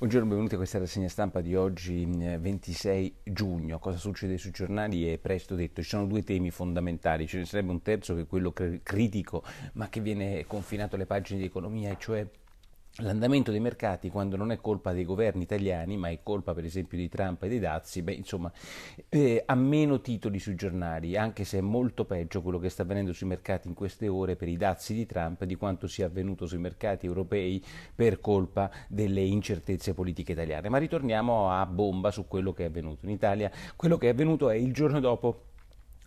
Buongiorno, benvenuti a questa rassegna stampa di oggi, 26 eh, giugno. Cosa succede sui giornali è presto detto. Ci sono due temi fondamentali, ce ne sarebbe un terzo che è quello critico, ma che viene confinato alle pagine di economia, e cioè l'andamento dei mercati quando non è colpa dei governi italiani, ma è colpa per esempio di Trump e dei dazi, beh, insomma, eh, ha meno titoli sui giornali, anche se è molto peggio quello che sta avvenendo sui mercati in queste ore per i dazi di Trump di quanto sia avvenuto sui mercati europei per colpa delle incertezze politiche italiane. Ma ritorniamo a bomba su quello che è avvenuto in Italia. Quello che è avvenuto è il giorno dopo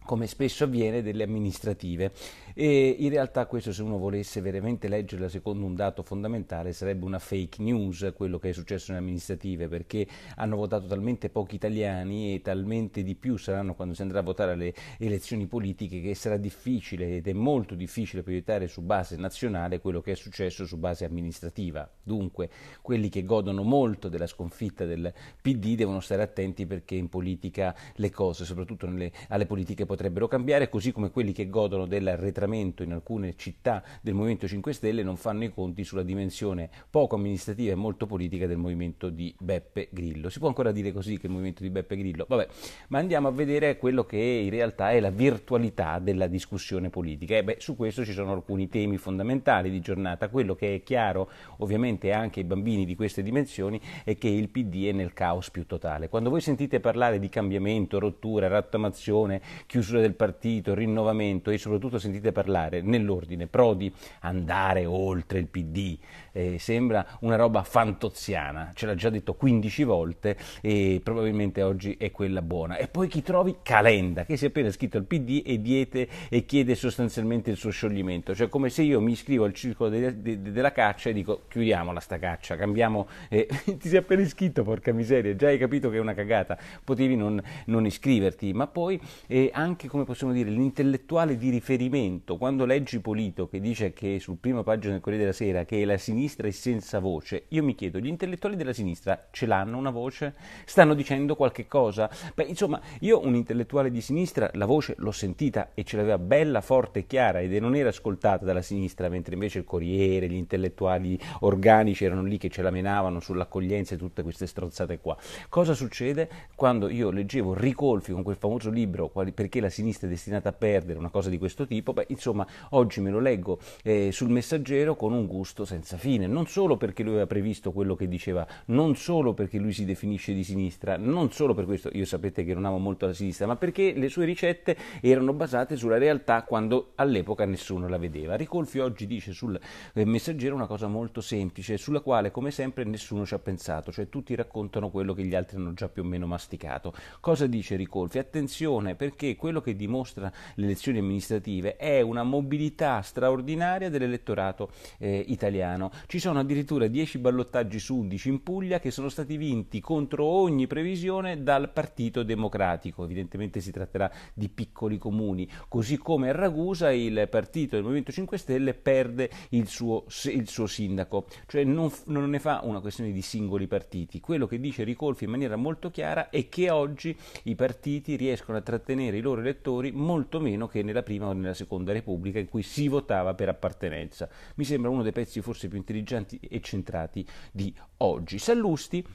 come spesso avviene, delle amministrative. E in realtà questo se uno volesse veramente leggerla secondo un dato fondamentale sarebbe una fake news quello che è successo nelle amministrative perché hanno votato talmente pochi italiani e talmente di più saranno quando si andrà a votare alle elezioni politiche che sarà difficile ed è molto difficile proiettare su base nazionale quello che è successo su base amministrativa. Dunque quelli che godono molto della sconfitta del PD devono stare attenti perché in politica le cose, soprattutto nelle, alle politiche politiche potrebbero cambiare, così come quelli che godono dell'arretramento in alcune città del Movimento 5 Stelle non fanno i conti sulla dimensione poco amministrativa e molto politica del movimento di Beppe Grillo. Si può ancora dire così che il movimento di Beppe Grillo? Vabbè, ma andiamo a vedere quello che in realtà è la virtualità della discussione politica. E beh, su questo ci sono alcuni temi fondamentali di giornata. Quello che è chiaro, ovviamente, anche ai bambini di queste dimensioni è che il PD è nel caos più totale. Quando voi sentite parlare di cambiamento, rottura, rattamazione, chiusura, chiusura del partito, rinnovamento e soprattutto sentite parlare nell'ordine Prodi andare oltre il PD, eh, sembra una roba fantoziana, ce l'ha già detto 15 volte e probabilmente oggi è quella buona. E poi chi trovi? Calenda, che si è appena iscritto al PD e, diete, e chiede sostanzialmente il suo scioglimento, cioè come se io mi iscrivo al circolo de, de, de, della caccia e dico chiudiamola sta caccia, cambiamo, eh, ti sei appena iscritto porca miseria, già hai capito che è una cagata, potevi non, non iscriverti, ma poi eh, anche anche, come possiamo dire, l'intellettuale di riferimento. Quando leggi Polito che dice che sul primo pagina del Corriere della Sera che la sinistra è senza voce, io mi chiedo, gli intellettuali della sinistra ce l'hanno una voce? Stanno dicendo qualche cosa? Beh, insomma, io un intellettuale di sinistra la voce l'ho sentita e ce l'aveva bella, forte e chiara ed non era ascoltata dalla sinistra, mentre invece il Corriere, gli intellettuali organici erano lì che ce la menavano sull'accoglienza e tutte queste stronzate qua. Cosa succede quando io leggevo Ricolfi con quel famoso libro perché la sinistra è destinata a perdere, una cosa di questo tipo, beh, insomma, oggi me lo leggo eh, sul messaggero con un gusto senza fine, non solo perché lui aveva previsto quello che diceva, non solo perché lui si definisce di sinistra, non solo per questo, io sapete che non amo molto la sinistra, ma perché le sue ricette erano basate sulla realtà quando all'epoca nessuno la vedeva. Ricolfi oggi dice sul eh, messaggero una cosa molto semplice, sulla quale come sempre nessuno ci ha pensato, cioè tutti raccontano quello che gli altri hanno già più o meno masticato. Cosa dice Ricolfi? Attenzione perché quello quello che dimostra le elezioni amministrative è una mobilità straordinaria dell'elettorato eh, italiano. Ci sono addirittura 10 ballottaggi su 11 in Puglia che sono stati vinti contro ogni previsione dal Partito Democratico, evidentemente si tratterà di piccoli comuni, così come a Ragusa il partito del Movimento 5 Stelle perde il suo, il suo sindaco, cioè non, non ne fa una questione di singoli partiti. Quello che dice Ricolfi in maniera molto chiara è che oggi i partiti riescono a trattenere i loro loro elettori molto meno che nella prima o nella seconda Repubblica in cui si votava per appartenenza. Mi sembra uno dei pezzi forse più intelligenti e centrati di oggi. Sallusti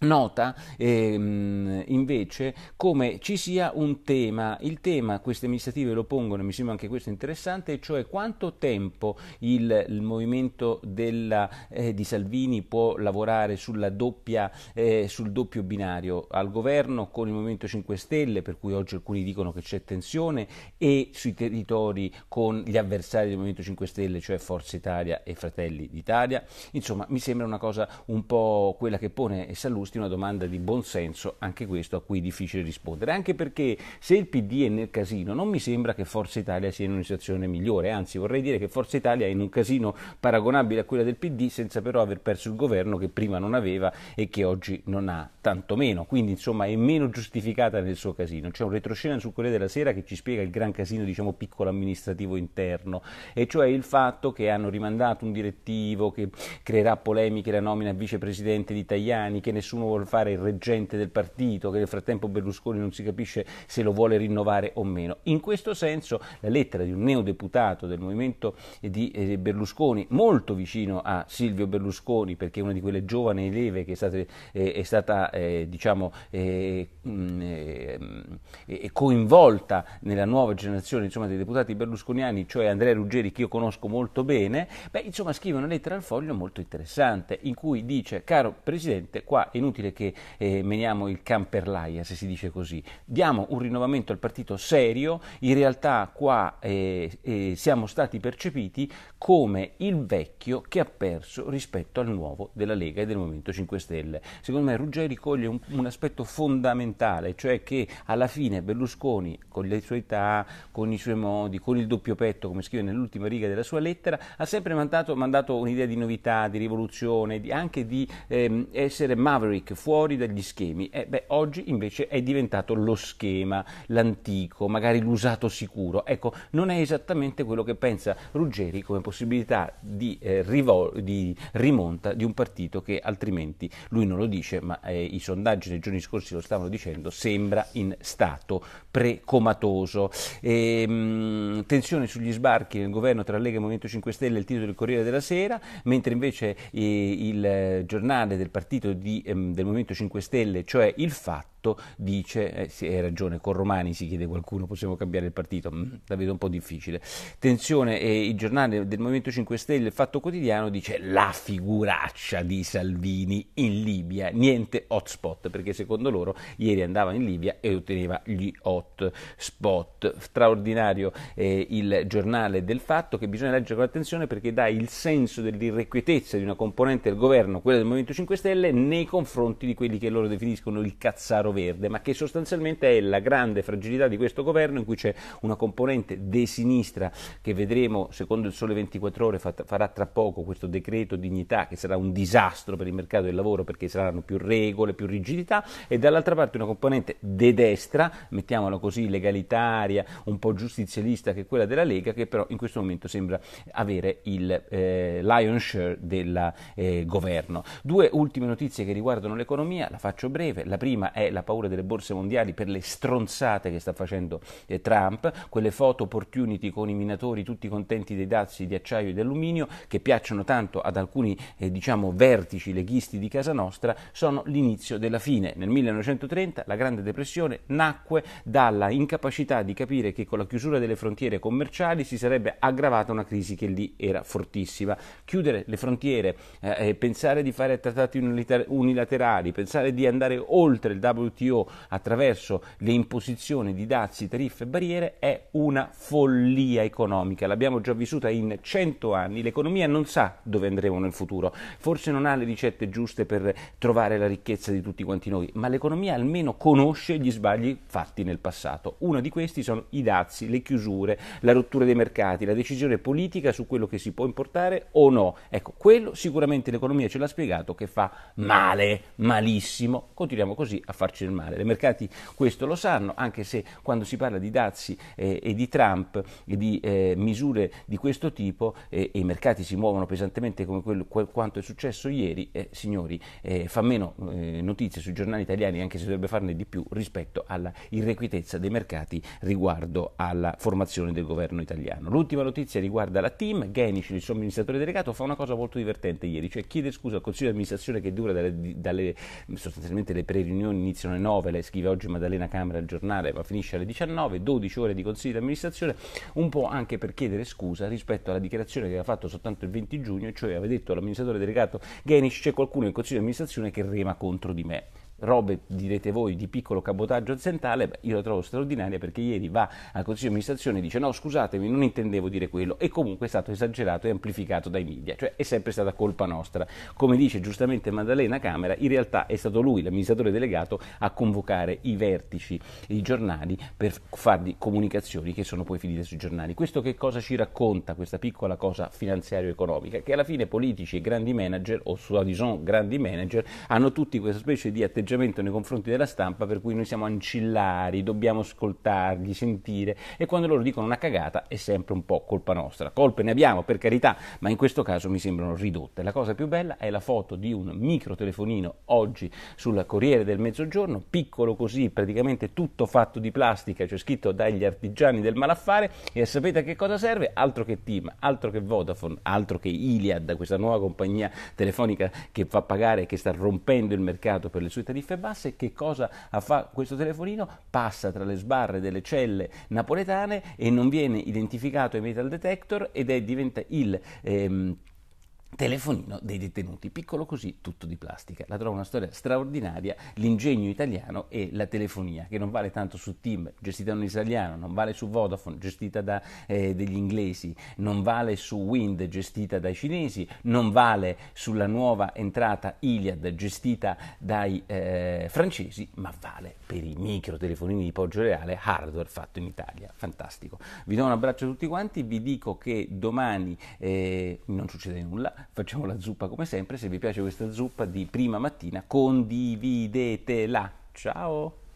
Nota ehm, invece come ci sia un tema, il tema queste amministrative lo pongono, e mi sembra anche questo interessante, cioè quanto tempo il, il movimento della, eh, di Salvini può lavorare doppia, eh, sul doppio binario al governo con il Movimento 5 Stelle, per cui oggi alcuni dicono che c'è tensione, e sui territori con gli avversari del Movimento 5 Stelle, cioè Forza Italia e Fratelli d'Italia. Insomma, mi sembra una cosa un po' quella che pone e saluta posti una domanda di buonsenso, anche questo a cui è difficile rispondere, anche perché se il PD è nel casino non mi sembra che Forza Italia sia in una situazione migliore, anzi vorrei dire che Forza Italia è in un casino paragonabile a quella del PD senza però aver perso il governo che prima non aveva e che oggi non ha tanto meno, quindi insomma è meno giustificata nel suo casino. C'è un retroscena su Corriere della Sera che ci spiega il gran casino diciamo piccolo amministrativo interno, e cioè il fatto che hanno rimandato un direttivo che creerà polemiche la nomina a vicepresidente di Tajani, che nessuno nessuno vuole fare il reggente del partito, che nel frattempo Berlusconi non si capisce se lo vuole rinnovare o meno. In questo senso la lettera di un neodeputato del movimento di eh, Berlusconi, molto vicino a Silvio Berlusconi, perché è una di quelle giovani leve che è stata, eh, è stata eh, diciamo, eh, mh, e coinvolta nella nuova generazione insomma, dei deputati berlusconiani, cioè Andrea Ruggeri, che io conosco molto bene, beh, insomma, scrive una lettera al foglio molto interessante in cui dice, caro Presidente, qua è inutile che eh, meniamo il camperlaia, se si dice così, diamo un rinnovamento al partito serio, in realtà qua eh, eh, siamo stati percepiti come il vecchio che ha perso rispetto al nuovo della Lega e del Movimento 5 Stelle. Secondo me Ruggeri coglie un, un aspetto fondamentale, cioè che alla fine fine Berlusconi, con le sue età, con i suoi modi, con il doppio petto, come scrive nell'ultima riga della sua lettera, ha sempre mandato, mandato un'idea di novità, di rivoluzione, di, anche di ehm, essere maverick, fuori dagli schemi. Eh, beh, oggi invece è diventato lo schema, l'antico, magari l'usato sicuro. Ecco, non è esattamente quello che pensa Ruggeri come possibilità di, eh, rivol- di rimonta di un partito che altrimenti, lui non lo dice, ma eh, i sondaggi dei giorni scorsi lo stavano dicendo, sembra in stato stato precomatoso. E, ehm, mh, tensione sugli sbarchi nel governo tra Lega e Movimento 5 Stelle il titolo del Corriere della Sera, mentre invece eh, il eh, giornale del partito di, ehm, del Movimento 5 Stelle, cioè Il Fatto, fatto dice, eh, sì, ragione, con Romani si chiede qualcuno, possiamo cambiare il partito, mm, la vedo un po' difficile. Tensione, eh, il giornale del Movimento 5 Stelle, il Fatto Quotidiano, dice la figuraccia di Salvini in Libia, niente hotspot, perché secondo loro ieri andava in Libia e otteneva gli hotspot. Straordinario eh, il giornale del Fatto che bisogna leggere con attenzione perché dà il senso dell'irrequietezza di una componente del governo, quella del Movimento 5 Stelle, nei confronti di quelli che loro definiscono il cazzaro chiaro verde, ma che sostanzialmente è la grande fragilità di questo governo in cui c'è una componente de sinistra che vedremo, secondo il Sole 24 Ore, farà tra poco questo decreto dignità che sarà un disastro per il mercato del lavoro perché saranno più regole, più rigidità e dall'altra parte una componente de destra, mettiamola così, legalitaria, un po' giustizialista che è quella della Lega che però in questo momento sembra avere il eh, lion share del eh, governo. Due ultime notizie che riguardano l'economia, la faccio breve, la prima è la la paura delle borse mondiali per le stronzate che sta facendo eh, Trump, quelle foto opportunity con i minatori tutti contenti dei dazi di acciaio e di alluminio che piacciono tanto ad alcuni eh, diciamo, vertici leghisti di casa nostra, sono l'inizio della fine. Nel 1930 la Grande Depressione nacque dalla incapacità di capire che con la chiusura delle frontiere commerciali si sarebbe aggravata una crisi che lì era fortissima. Chiudere le frontiere, eh, pensare di fare trattati unilaterali, pensare di andare oltre il W WTO attraverso le imposizioni di dazi, tariffe e barriere è una follia economica. L'abbiamo già vissuta in 100 anni. L'economia non sa dove andremo nel futuro. Forse non ha le ricette giuste per trovare la ricchezza di tutti quanti noi, ma l'economia almeno conosce gli sbagli fatti nel passato. Uno di questi sono i dazi, le chiusure, la rottura dei mercati, la decisione politica su quello che si può importare o no. Ecco, quello sicuramente l'economia ce l'ha spiegato che fa male, malissimo. Continuiamo così a farci farci del male. I mercati questo lo sanno, anche se quando si parla di dazi eh, e di Trump e di eh, misure di questo tipo eh, e i mercati si muovono pesantemente come quello, quel, quanto è successo ieri, eh, signori, eh, fa meno eh, notizie sui giornali italiani, anche se dovrebbe farne di più rispetto alla irrequietezza dei mercati riguardo alla formazione del governo italiano. L'ultima notizia riguarda la team, Genish, il suo amministratore delegato, fa una cosa molto divertente ieri, cioè chiede scusa al Consiglio di amministrazione che dura dalle, dalle sostanzialmente le pre-riunioni iniziano finisce alle 9, le scrive oggi Maddalena Camera al giornale, ma finisce alle 19, 12 ore di consiglio di amministrazione, un po' anche per chiedere scusa rispetto alla dichiarazione che aveva fatto soltanto il 20 giugno, cioè aveva detto all'amministratore delegato Genish c'è qualcuno in consiglio di amministrazione che rema contro di me robe, direte voi, di piccolo cabotaggio aziendale, io la trovo straordinaria perché ieri va al Consiglio di amministrazione e dice no scusatemi non intendevo dire quello e comunque è stato esagerato e amplificato dai media, cioè è sempre stata colpa nostra. Come dice giustamente Maddalena Camera, in realtà è stato lui, l'amministratore delegato, a convocare i vertici, i giornali per fargli comunicazioni che sono poi finite sui giornali. Questo che cosa ci racconta questa piccola cosa finanziario-economica? Che alla fine politici e grandi manager, o suadison grandi manager, hanno tutti questa specie di atteggiamento atteggiamento nei confronti della stampa per cui noi siamo ancillari, dobbiamo ascoltarli, sentire e quando loro dicono una cagata è sempre un po' colpa nostra. Colpe ne abbiamo per carità, ma in questo caso mi sembrano ridotte. La cosa più bella è la foto di un micro telefonino oggi sul Corriere del Mezzogiorno, piccolo così, praticamente tutto fatto di plastica, c'è cioè scritto dagli artigiani del malaffare e sapete a che cosa serve? Altro che Team, altro che Vodafone, altro che Iliad, questa nuova compagnia telefonica che fa pagare e che sta rompendo il mercato per le sue tariffe tariffe basse, che cosa fa questo telefonino? Passa tra le sbarre delle celle napoletane e non viene identificato ai metal detector ed è diventa il... Ehm, telefonino dei detenuti, piccolo così, tutto di plastica. La trovo una storia straordinaria, l'ingegno italiano e la telefonia, che non vale tanto su Tim, gestita da un israeliano, non vale su Vodafone, gestita da eh, degli inglesi, non vale su Wind, gestita dai cinesi, non vale sulla nuova entrata Iliad, gestita dai eh, francesi, ma vale per i micro telefonini di Poggio Reale, hardware fatto in Italia. Fantastico. Vi do un abbraccio a tutti quanti, vi dico che domani eh, non succede nulla, facciamo la zuppa come sempre. Se vi piace questa zuppa di prima mattina, condividetela. Ciao!